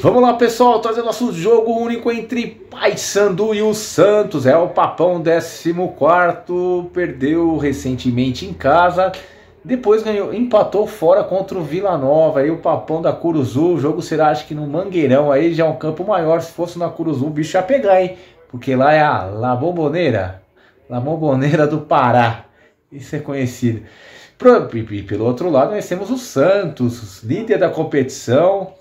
Vamos lá, pessoal, trazer nosso jogo único entre Paysandu e o Santos. É o Papão 14, perdeu recentemente em casa, depois ganhou, empatou fora contra o Vila Nova. Aí o Papão da Curuzu, o jogo será acho que no Mangueirão, aí já é um campo maior. Se fosse na Curuzu, o bicho ia pegar, hein? Porque lá é a La Bombonera, La do Pará. Isso é conhecido. Pelo outro lado, nós temos o Santos, líder da competição,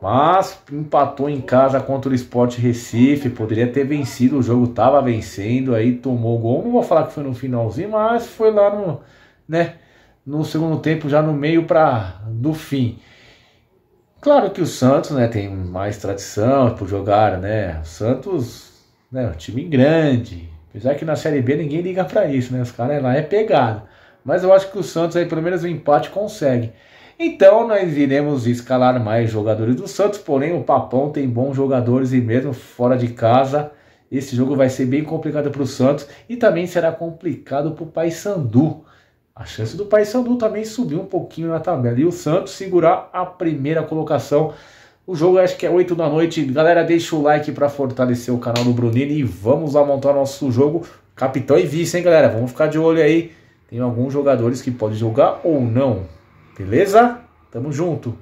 mas empatou em casa contra o Sport Recife. Poderia ter vencido, o jogo estava vencendo. Aí tomou o gol. Não vou falar que foi no finalzinho, mas foi lá no, né, no segundo tempo, já no meio para do fim. Claro que o Santos né, tem mais tradição por jogar, né? O Santos né, é um time grande. Apesar que na Série B ninguém liga para isso, né? Os caras é lá é pegado. Mas eu acho que o Santos aí, pelo menos o empate consegue. Então nós iremos escalar mais jogadores do Santos, porém o Papão tem bons jogadores e mesmo fora de casa, esse jogo vai ser bem complicado para o Santos e também será complicado para o Paysandu. A chance do Paysandu também subir um pouquinho na tabela e o Santos segurar a primeira colocação. O jogo acho que é 8 da noite. Galera, deixa o like para fortalecer o canal do Brunini e vamos lá montar nosso jogo. Capitão e vice, hein, galera? Vamos ficar de olho aí. Tem alguns jogadores que podem jogar ou não. Beleza? Tamo junto.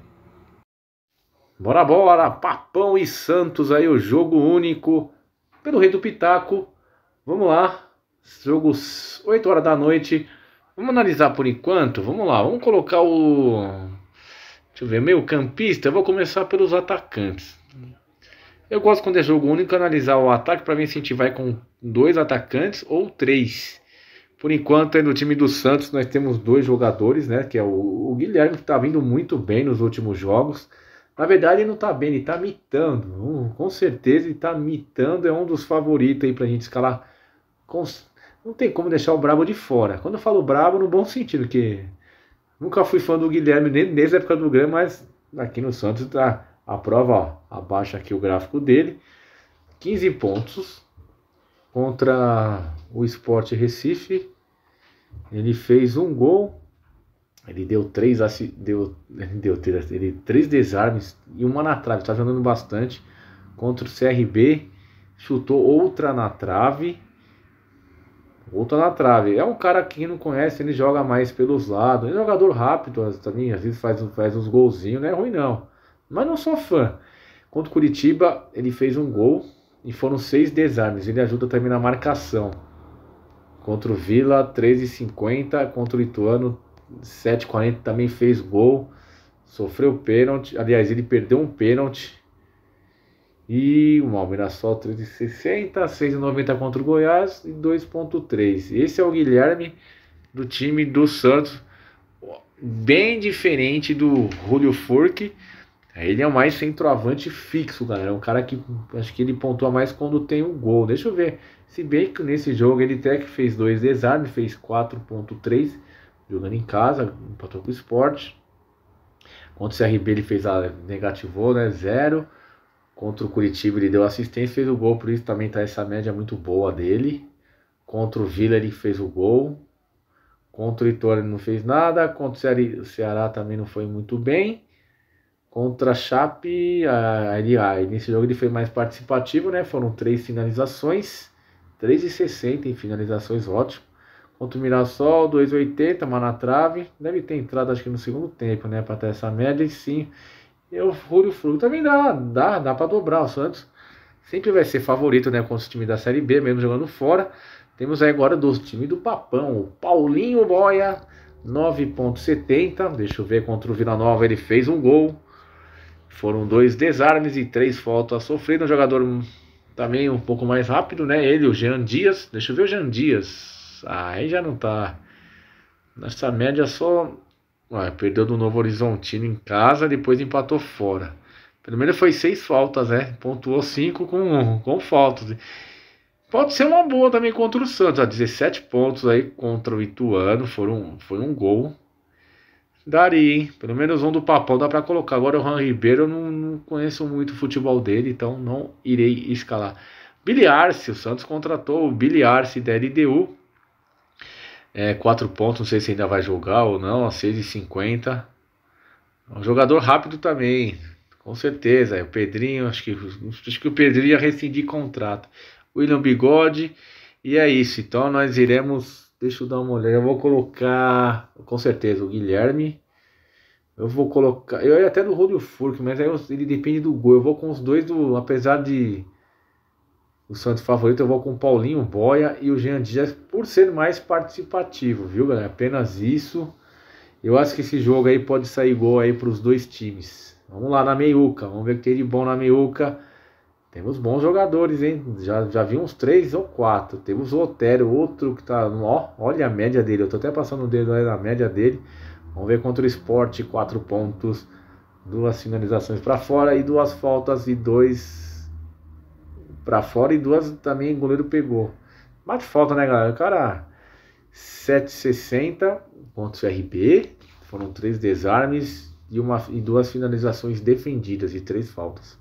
Bora, bora! Papão e Santos aí, o jogo único pelo Rei do Pitaco. Vamos lá, jogos 8 horas da noite. Vamos analisar por enquanto? Vamos lá, vamos colocar o. Deixa eu ver, meio campista. Eu vou começar pelos atacantes. Eu gosto quando é jogo único analisar o ataque para ver se a gente vai com dois atacantes ou três. Por enquanto, aí no time do Santos, nós temos dois jogadores, né? Que é o, o Guilherme, que está vindo muito bem nos últimos jogos. Na verdade, ele não está bem, ele está mitando. Hum, com certeza, ele está mitando. É um dos favoritos aí para a gente escalar. Não tem como deixar o Brabo de fora. Quando eu falo Brabo, no bom sentido, que nunca fui fã do Guilherme, nem desde a época do Grêmio, mas aqui no Santos tá a prova, ó, abaixa aqui o gráfico dele. 15 pontos contra o Sport Recife, ele fez um gol, ele deu três, deu, deu três, ele, três desarmes e uma na trave. Está jogando bastante contra o CRB. Chutou outra na trave. Outra na trave. É um cara que não conhece, ele joga mais pelos lados. É um jogador rápido também, às vezes faz, faz uns golzinhos, não é ruim não. Mas não sou fã. Contra o Curitiba, ele fez um gol e foram seis desarmes. Ele ajuda também na marcação. Contra o Vila, 13,50. Contra o Ituano, 7,40. Também fez gol. Sofreu pênalti. Aliás, ele perdeu um pênalti. E o Malmirassol, 3,60. 6,90 contra o Goiás e 2,3. Esse é o Guilherme do time do Santos. Bem diferente do Julio Furque. Ele é o mais centroavante fixo, galera. É um cara que acho que ele pontua mais quando tem um gol. Deixa eu ver se bem que nesse jogo ele até que fez dois desarmes, fez 4.3, jogando em casa, empatou com o esporte. Contra o CRB ele fez a negativou, né, zero. Contra o Curitiba ele deu assistência, fez o gol, por isso também tá essa média muito boa dele. Contra o Vila ele fez o gol. Contra o Vitória ele não fez nada, contra o Ceará também não foi muito bem. Contra a Chape, ele, ah, nesse jogo ele foi mais participativo, né? Foram três finalizações. 3,60 em finalizações, ótimo. Contra o Mirassol, 2,80, mas na trave. Deve ter entrado, acho que no segundo tempo, né? Para ter essa média. E sim, eu furo o Fruto Também dá, dá, dá para dobrar. O Santos sempre vai ser favorito, né? Contra o time da Série B, mesmo jogando fora. Temos aí agora do time do Papão, o Paulinho Boia, 9,70. Deixa eu ver, contra o Vila Nova ele fez um gol. Foram dois desarmes e três faltas sofridas. Um jogador também um pouco mais rápido, né? Ele, o Jean Dias. Deixa eu ver o Jean Dias. Ah, aí já não tá. Nessa média só. perdeu do Novo Horizontino em casa, depois empatou fora. pelo menos foi seis faltas, né? Pontuou cinco com, com faltas. Pode ser uma boa também contra o Santos. Ó, 17 pontos aí contra o Ituano. Foram, foi um gol. Daria, hein? Pelo menos um do papão dá para colocar. Agora o Juan Ribeiro eu não, não conheço muito o futebol dele, então não irei escalar. Billy Arce, o Santos contratou o Billy Arce da LDU. É, 4 pontos, não sei se ainda vai jogar ou não, a 6,50. É um jogador rápido também, com certeza. É o Pedrinho, acho que, acho que o Pedrinho ia rescindir contrato. William Bigode, e é isso. Então nós iremos Deixa eu dar uma olhada. Eu vou colocar, com certeza, o Guilherme. Eu vou colocar. Eu ia até no Rodrigo Furk, mas aí ele depende do gol. Eu vou com os dois do. Apesar de o Santos favorito, eu vou com o Paulinho Boia e o Jean Dias por ser mais participativo, viu, galera? Apenas isso. Eu acho que esse jogo aí pode sair gol aí para os dois times. Vamos lá na meiuca, vamos ver o que tem de bom na meiuca. Temos bons jogadores, hein? Já, já vi uns três ou quatro. Temos o Otério, outro que tá. Ó, olha a média dele. Eu tô até passando o dedo aí na média dele. Vamos ver contra o Sport quatro pontos, duas finalizações para fora e duas faltas e dois para fora e duas também o goleiro pegou. Bate falta, né, galera? Cara, 7,60 pontos RB. Foram três desarmes e, uma, e duas finalizações defendidas e três faltas.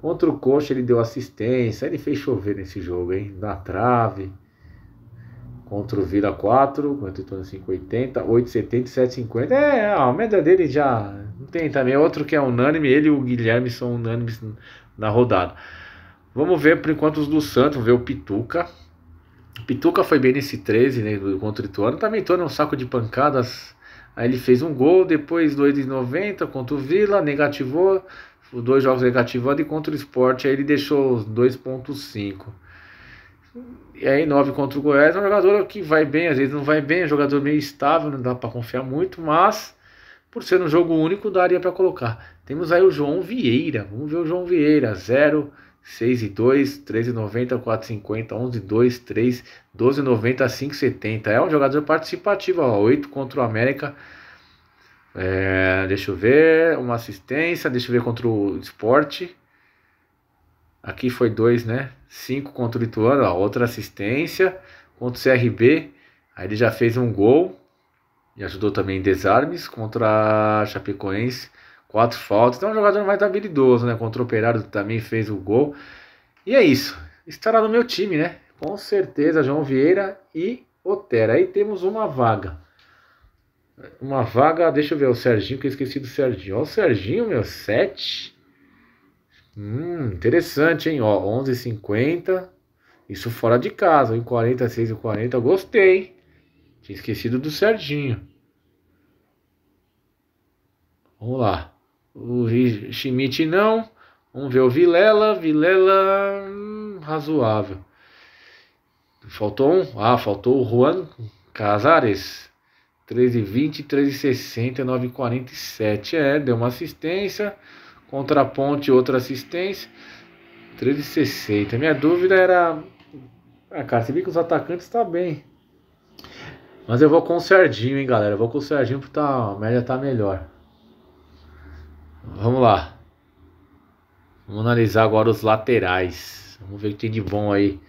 Contra o Coxa ele deu assistência, ele fez chover nesse jogo, hein? Na trave. Contra o Vila 4, quanto torno 580, 870, 750. É, a média dele já não tem também. Outro que é unânime, ele e o Guilherme são unânimes na rodada. Vamos ver por enquanto os do Santos, ver o Pituca. O Pituca foi bem nesse 13, né? Contra o Ituano. Também torna um saco de pancadas. Aí ele fez um gol, depois 2,90 contra o Vila, negativou, os dois jogos negativando e contra o esporte aí ele deixou os 2.5. E aí 9 contra o Goiás, é um jogador que vai bem, às vezes não vai bem, é um jogador meio estável, não dá para confiar muito, mas por ser um jogo único daria para colocar. Temos aí o João Vieira, vamos ver o João Vieira, 0 6 e 2, 13 e 13,90, 4,50, 2, 3, 12 e 12,90, 5,70. É um jogador participativo, ó, 8 contra o América, é, deixa eu ver, uma assistência, deixa eu ver contra o esporte. Aqui foi dois, né? Cinco contra o Ituano, ó, outra assistência. Contra o CRB, aí ele já fez um gol e ajudou também em desarmes. Contra a Chapecoense, quatro faltas. Então é um jogador mais habilidoso, né? Contra o Operário também fez o gol. E é isso. Estará no meu time, né? Com certeza, João Vieira e Otero. Aí temos uma vaga. Uma vaga, deixa eu ver o Serginho, que eu esqueci do Serginho. Ó, o Serginho, meu, 7. Hum, interessante, hein? Ó, 11,50. Isso fora de casa, em 46 e 40. Gostei. Tinha esquecido do Serginho. Vamos lá. O Schmidt não. Vamos ver o Vilela. Vilela, hum, razoável. Faltou um? Ah, faltou o Juan Casares. 13,20, 13,60, 9,47. É, deu uma assistência. Contra a ponte, outra assistência. 13,60. Minha dúvida era. Ah, cara, você viu que os atacantes tá bem. Mas eu vou com o Serginho, hein, galera. Eu vou com o Serginho porque tá, a média tá melhor. Vamos lá. Vamos analisar agora os laterais. Vamos ver o que tem de bom aí.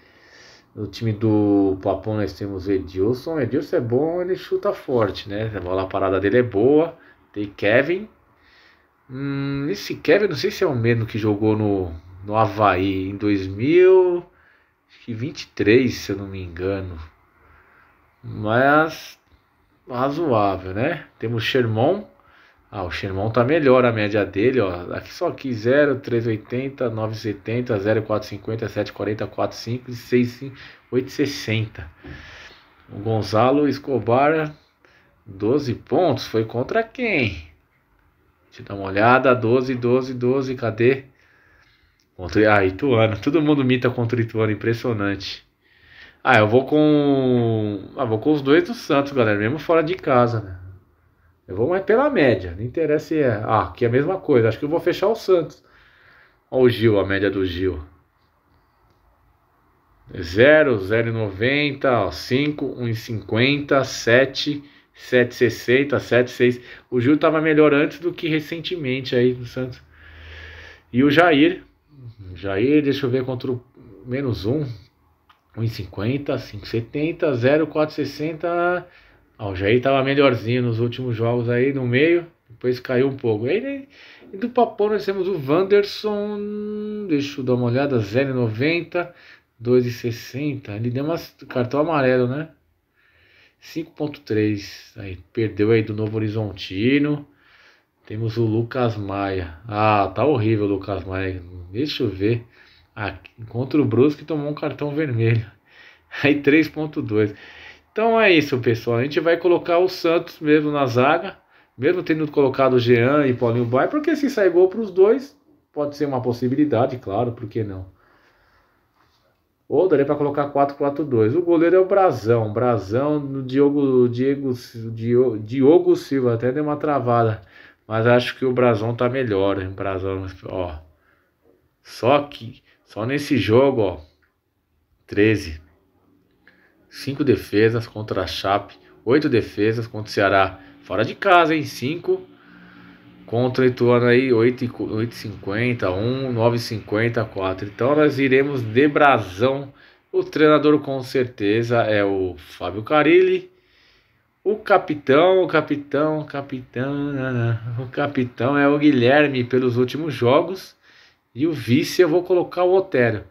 No time do Papão nós temos o Edilson. O Edilson é bom, ele chuta forte, né? A bola parada dele é boa. Tem Kevin. Hum, esse Kevin, não sei se é o mesmo que jogou no, no Havaí em 2023, se eu não me engano. Mas razoável, né? Temos Sherman, ah, o Xirmão tá melhor a média dele, ó. Aqui só aqui 0, 380, 970, 0,450, 740, 45 e 6, 860. O Gonzalo Escobar, 12 pontos. Foi contra quem? Deixa eu dar uma olhada. 12, 12, 12. Cadê? Contra... Ah, Ituano. Todo mundo mita contra Ituano. Impressionante. Ah, eu vou com. Ah, vou com os dois do Santos, galera. Mesmo fora de casa, né? Eu vou mais pela média. Não interessa se é. Ah, aqui é a mesma coisa. Acho que eu vou fechar o Santos. Olha o Gil, a média do Gil. 0, 0,90, 5, 1,50, 7, 7,60, 7,6. O Gil estava melhor antes do que recentemente aí no Santos. E o Jair, Jair, deixa eu ver contra o menos 1, 1,50, 5,70, 0,460, o Jair estava melhorzinho nos últimos jogos aí no meio, depois caiu um pouco. Aí, e do Papão nós temos o Wanderson, deixa eu dar uma olhada, 0,90, 2,60. Ele deu umas, cartão amarelo, né? 5.3, aí perdeu aí do Novo Horizontino. Temos o Lucas Maia. Ah, tá horrível o Lucas Maia. Deixa eu ver. Ah, contra o Brusque tomou um cartão vermelho. Aí 3.2. Então é isso, pessoal. A gente vai colocar o Santos mesmo na zaga, mesmo tendo colocado o Jean e Paulinho Bai, porque se sair gol para os dois, pode ser uma possibilidade, claro, por que não? Ou daria para colocar 4-4-2. O goleiro é o Brazão. Brazão no Diogo, Diego, Diogo, Diogo Silva. Até deu uma travada. Mas acho que o Brazão tá melhor. Hein? Brazão, ó. Só que. Só nesse jogo, ó. 13. 5 defesas contra a Chape, 8 defesas contra o Ceará, fora de casa, hein? 5 contra o Ituano aí, 8,50, 1, 9,50, 4. Então nós iremos de brasão. O treinador com certeza é o Fábio Carilli. O capitão, o capitão, o capitão, o capitão é o Guilherme pelos últimos jogos. E o vice eu vou colocar o Otério.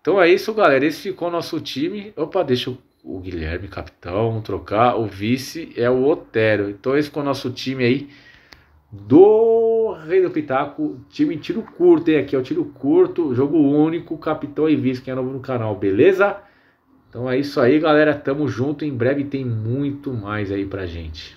Então é isso, galera. Esse ficou nosso time. Opa, deixa eu o Guilherme capitão, trocar. O vice é o Otero. Então esse é o nosso time aí do Rei do Pitaco. Time tiro curto, hein? Aqui é o tiro curto, jogo único, capitão e vice. Quem é novo no canal, beleza? Então é isso aí, galera. Tamo junto. Em breve tem muito mais aí pra gente.